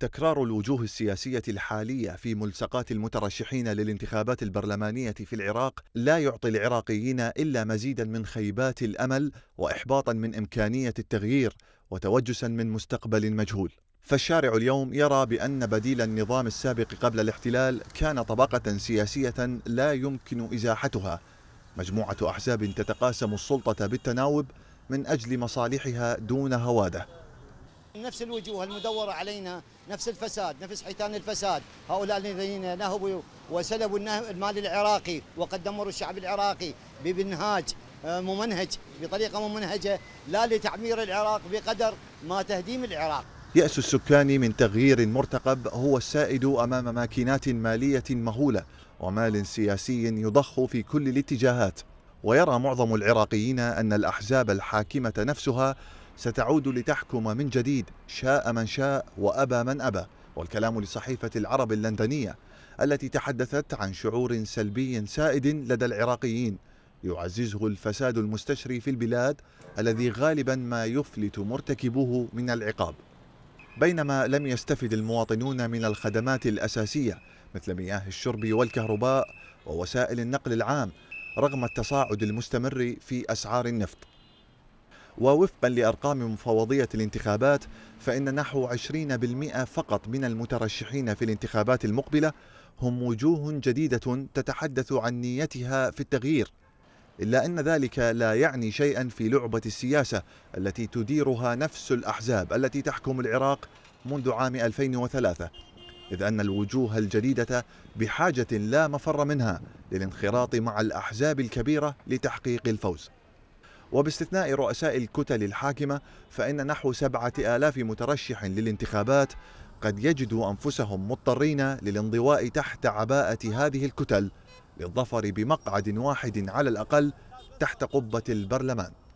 تكرار الوجوه السياسية الحالية في ملصقات المترشحين للانتخابات البرلمانية في العراق لا يعطي العراقيين إلا مزيدا من خيبات الأمل وإحباطا من إمكانية التغيير وتوجسا من مستقبل مجهول فالشارع اليوم يرى بأن بديل النظام السابق قبل الاحتلال كان طبقة سياسية لا يمكن إزاحتها مجموعة أحزاب تتقاسم السلطة بالتناوب من أجل مصالحها دون هواده نفس الوجوه المدورة علينا نفس الفساد نفس حيتان الفساد هؤلاء الذين نهبوا وسلبوا المال العراقي وقد دمروا الشعب العراقي بمنهاج آه، ممنهج بطريقة ممنهجة لا لتعمير العراق بقدر ما تهديم العراق يأس السكان من تغيير مرتقب هو السائد أمام ماكينات مالية مهولة ومال سياسي يضخ في كل الاتجاهات ويرى معظم العراقيين أن الأحزاب الحاكمة نفسها ستعود لتحكم من جديد شاء من شاء وأبى من أبى والكلام لصحيفة العرب اللندنية التي تحدثت عن شعور سلبي سائد لدى العراقيين يعززه الفساد المستشري في البلاد الذي غالبا ما يفلت مرتكبه من العقاب بينما لم يستفد المواطنون من الخدمات الأساسية مثل مياه الشرب والكهرباء ووسائل النقل العام رغم التصاعد المستمر في أسعار النفط ووفقا لأرقام مفوضية الانتخابات فإن نحو 20% فقط من المترشحين في الانتخابات المقبلة هم وجوه جديدة تتحدث عن نيتها في التغيير إلا أن ذلك لا يعني شيئا في لعبة السياسة التي تديرها نفس الأحزاب التي تحكم العراق منذ عام 2003 إذ أن الوجوه الجديدة بحاجة لا مفر منها للانخراط مع الأحزاب الكبيرة لتحقيق الفوز وباستثناء رؤساء الكتل الحاكمة فإن نحو سبعة آلاف مترشح للانتخابات قد يجدوا أنفسهم مضطرين للانضواء تحت عباءة هذه الكتل للظفر بمقعد واحد على الأقل تحت قبة البرلمان